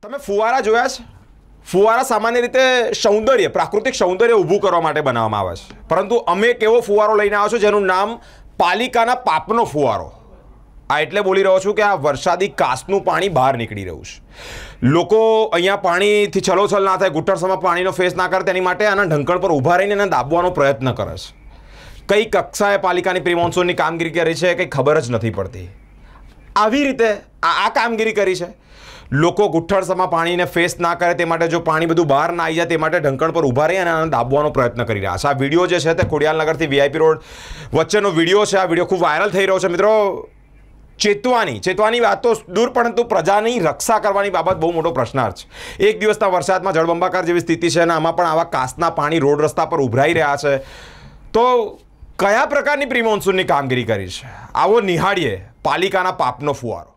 તમે ફુવારા જોયા છે ફુવારા સામાન્ય રીતે સૌંદર્ય પ્રાકૃતિક સૌંદર્ય ઊભું કરવા માટે બનાવવામાં આવે છે પરંતુ અમે એક એવો ફુવારો લઈને આવ્યો છું જેનું નામ પાલિકાના પાપનો ફુવારો આ એટલે બોલી રહ્યો છું કે આ વરસાદી કાસનું પાણી બહાર નીકળી રહ્યું છે લોકો અહીંયા પાણીથી છલોછલ ના થાય ઘૂંટણસમાં પાણીનો ફેસ ના કરે તેની માટે આના ઢંકણ પર ઊભા રહીને એને દાબવાનો પ્રયત્ન કરે છે કઈ કક્ષાએ પાલિકાની પ્રી કામગીરી કરી છે કંઈ ખબર જ નથી પડતી આવી રીતે આ કામગીરી કરી છે લોકો ગુઠ્ઠરસમાં પાણીને ફેસ ના કરે તે માટે જો પાણી બધું બહાર ના આવી જાય તે માટે ઢંકણ પર ઊભા રહી અને આને દાબવાનો પ્રયત્ન કરી રહ્યા છે આ વિડીયો જે છે તે ખોડિયાલનગરથી વીઆઈપી રોડ વચ્ચેનો વિડીયો છે આ વિડીયો ખૂબ વાયરલ થઈ રહ્યો છે મિત્રો ચેતવાની ચેતવાની વાત તો દૂર પરંતુ પ્રજાની રક્ષા કરવાની બાબત બહુ મોટો પ્રશ્નાર્થ છે એક દિવસના વરસાદમાં જળબંબાકાર જેવી સ્થિતિ છે અને આમાં પણ આવા કાસના પાણી રોડ રસ્તા પર ઉભરાઈ રહ્યા છે તો કયા પ્રકારની પ્રી મોન્સૂનની કામગીરી કરી છે આવો નિહાળીએ પાલિકાના પાપનો ફુવારો